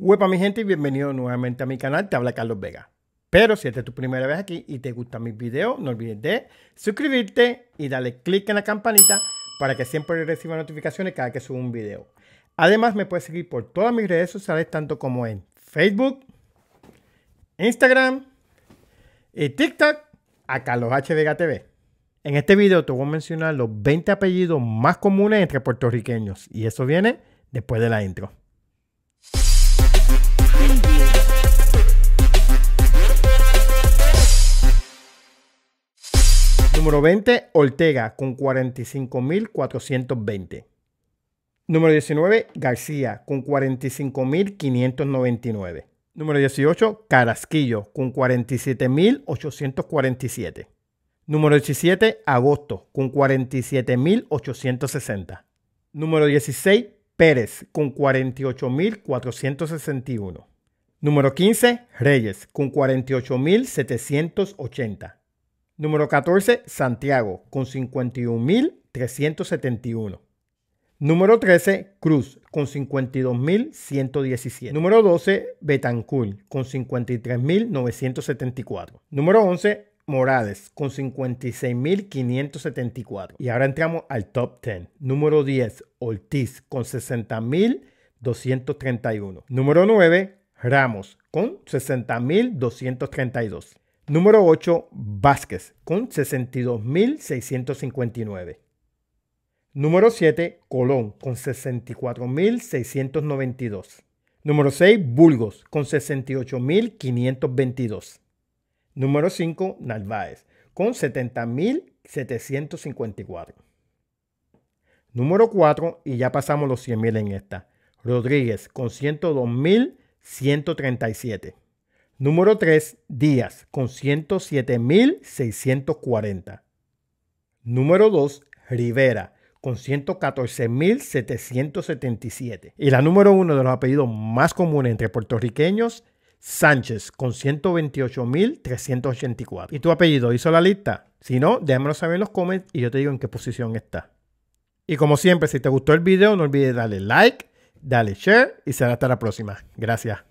Huepa mi gente y bienvenido nuevamente a mi canal, te habla Carlos Vega. Pero si es tu primera vez aquí y te gustan mis videos, no olvides de suscribirte y darle click en la campanita para que siempre reciba notificaciones cada que suba un video. Además me puedes seguir por todas mis redes sociales, tanto como en Facebook, Instagram y TikTok a Carlos H. TV. En este video te voy a mencionar los 20 apellidos más comunes entre puertorriqueños y eso viene después de la intro. Número 20, Ortega con 45.420. Número 19, García con 45.599. Número 18, Carasquillo con 47.847. Número 17, Agosto con 47.860. Número 16, Pérez con 48.461. Número 15, Reyes con 48.780. Número 14, Santiago, con 51.371. Número 13, Cruz, con 52.117. Número 12, Betancourt, con 53.974. Número 11, Morales, con 56.574. Y ahora entramos al top 10. Número 10, Ortiz, con 60.231. Número 9, Ramos, con 60.232. Número 8, Vázquez, con 62.659. Número 7, Colón, con 64.692. Número 6, Burgos, con 68.522. Número 5, Narváez, con 70.754. Número 4, y ya pasamos los 100.000 en esta, Rodríguez, con 102.137. Número 3, Díaz, con 107.640. Número 2, Rivera con 114.777. Y la número 1 de los apellidos más comunes entre puertorriqueños, Sánchez con 128.384. ¿Y tu apellido hizo la lista? Si no, déjamelo saber en los comments y yo te digo en qué posición está. Y como siempre, si te gustó el video, no olvides darle like, darle share y será hasta la próxima. Gracias.